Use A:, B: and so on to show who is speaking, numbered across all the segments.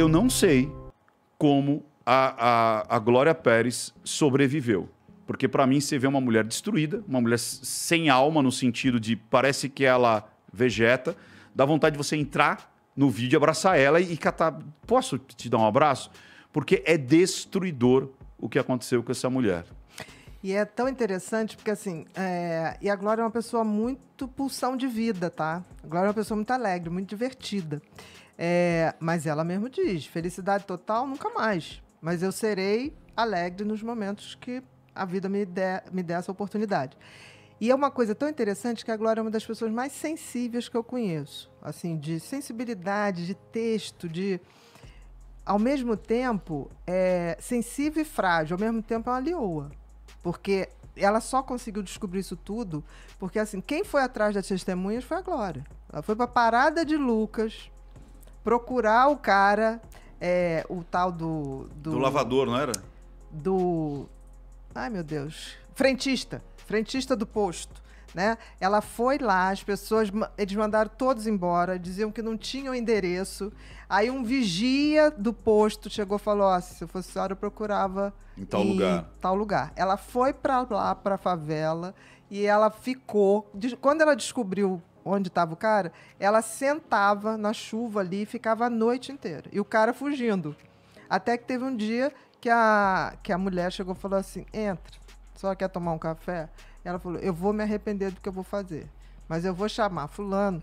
A: eu não sei como a, a, a Glória Pérez sobreviveu. Porque para mim você vê uma mulher destruída, uma mulher sem alma no sentido de parece que ela vegeta, dá vontade de você entrar no vídeo, abraçar ela e catar, posso te dar um abraço? Porque é destruidor o que aconteceu com essa mulher. E é tão interessante porque, assim, é... e a Glória é uma pessoa muito pulsão de vida, tá? A Glória é uma pessoa muito alegre, muito divertida. É... Mas ela mesmo diz: felicidade total nunca mais. Mas eu serei alegre nos momentos que a vida me der, me der essa oportunidade. E é uma coisa tão interessante que a Glória é uma das pessoas mais sensíveis que eu conheço. Assim, de sensibilidade, de texto, de. Ao mesmo tempo, é sensível e frágil. Ao mesmo tempo, é uma leoa. Porque ela só conseguiu descobrir isso tudo porque, assim, quem foi atrás das testemunhas foi a Glória. Ela foi para parada de Lucas procurar o cara, é, o tal do, do. Do lavador, não era? Do. Ai, meu Deus. Frentista. Frentista do posto né? Ela foi lá, as pessoas, eles mandaram todos embora, diziam que não tinham endereço. Aí um vigia do posto chegou e falou: oh, se eu fosse senhora, eu procurava em tal em lugar. Tal lugar. Ela foi para lá, para a favela, e ela ficou. Quando ela descobriu onde estava o cara, ela sentava na chuva ali e ficava a noite inteira. E o cara fugindo. Até que teve um dia que a, que a mulher chegou e falou assim: entra, só quer tomar um café? Ela falou: Eu vou me arrepender do que eu vou fazer, mas eu vou chamar Fulano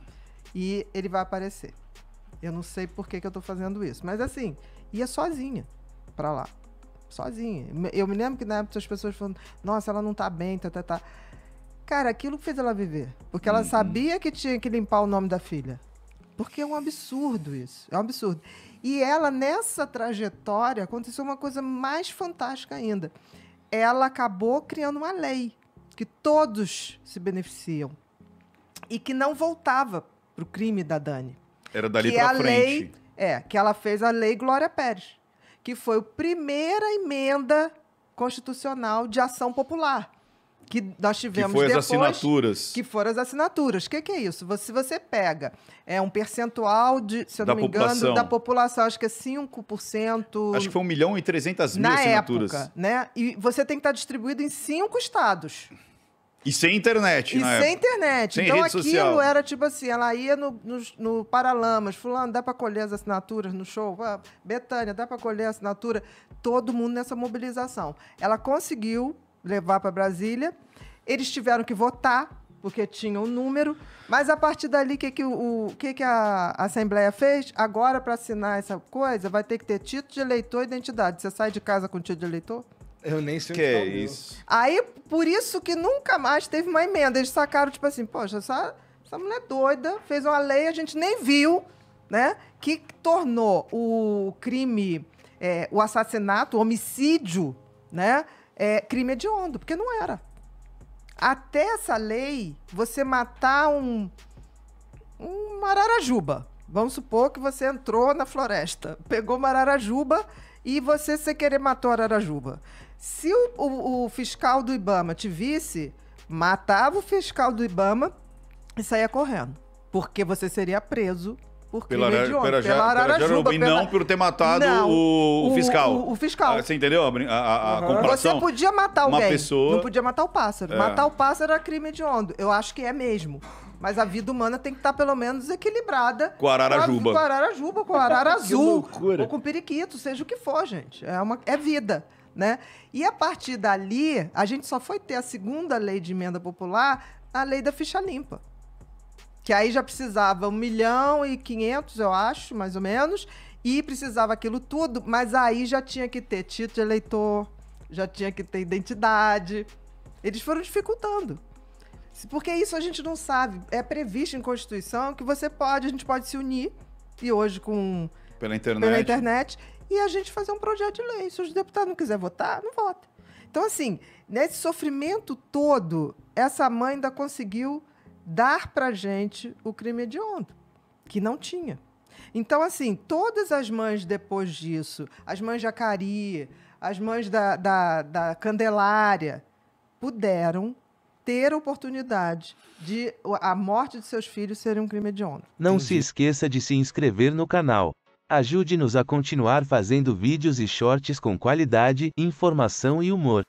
A: e ele vai aparecer. Eu não sei por que, que eu tô fazendo isso, mas assim, ia sozinha para lá. Sozinha. Eu me lembro que na época as pessoas falando: Nossa, ela não tá bem, tá, tá, tá. Cara, aquilo fez ela viver. Porque ela uhum. sabia que tinha que limpar o nome da filha. Porque é um absurdo isso. É um absurdo. E ela, nessa trajetória, aconteceu uma coisa mais fantástica ainda. Ela acabou criando uma lei que todos se beneficiam e que não voltava para o crime da Dani. Era dali para frente. Lei, é, que ela fez a Lei Glória Pérez, que foi a primeira emenda constitucional de ação popular que nós tivemos que foi depois, as assinaturas. Que foram as assinaturas. O que, que, é isso? se você pega é um percentual de, se eu da não me população. engano, da população, acho que é 5%. Acho que foi 1 milhão e 300 mil na assinaturas. Época, né? E você tem que estar distribuído em cinco estados. E sem internet, E sem internet. Sem então aquilo social. era tipo assim, ela ia no, no, no Paralamas, fulano, dá para colher as assinaturas no show? Ah, Betânia, dá para colher a assinatura? Todo mundo nessa mobilização. Ela conseguiu levar para Brasília. Eles tiveram que votar, porque tinha um número. Mas a partir dali, o que, que, o, que, que a Assembleia fez? Agora, para assinar essa coisa, vai ter que ter título de eleitor e identidade. Você sai de casa com título de eleitor? Eu nem sei o que é isso. Aí, por isso que nunca mais teve uma emenda. Eles sacaram, tipo assim, poxa, essa, essa mulher é doida fez uma lei, a gente nem viu, né? Que tornou o crime, é, o assassinato, o homicídio, né? é, crime hediondo, porque não era. Até essa lei, você matar um, um mararajuba. Vamos supor que você entrou na floresta, pegou uma e você, sem querer, matou a ararajuba. Se o, o, o fiscal do Ibama te visse, matava o fiscal do Ibama e saía correndo, porque você seria preso por crime pela, de pela, pela, pela E não por ter matado não, o, o, fiscal. O, o, fiscal. Ah, você entendeu a, a, a uhum. comparação? Você podia matar alguém, Uma pessoa... não podia matar o pássaro. É. Matar o pássaro era crime hediondo. Eu acho que é mesmo. Mas a vida humana tem que estar tá pelo menos equilibrada. Com a Ararajuba. Com a Ararajuba, com a Arara Azul. ou com periquito, seja o que for, gente. É, uma, é vida. Né? E a partir dali, a gente só foi ter a segunda lei de emenda popular, a lei da ficha limpa que aí já precisava 1 milhão e 500, eu acho, mais ou menos, e precisava aquilo tudo, mas aí já tinha que ter título de eleitor, já tinha que ter identidade. Eles foram dificultando. Porque isso a gente não sabe. É previsto em Constituição que você pode, a gente pode se unir, e hoje com. Pela internet. Pela internet, e a gente fazer um projeto de lei. Se os deputados não quiser votar, não vota. Então, assim, nesse sofrimento todo, essa mãe ainda conseguiu dar para gente o crime hediondo, que não tinha. Então, assim, todas as mães depois disso, as mães Jacari, as mães da, da, da Candelária, puderam ter a oportunidade de a morte de seus filhos ser um crime hediondo. Não Entendi. se esqueça de se inscrever no canal. Ajude-nos a continuar fazendo vídeos e shorts com qualidade, informação e humor.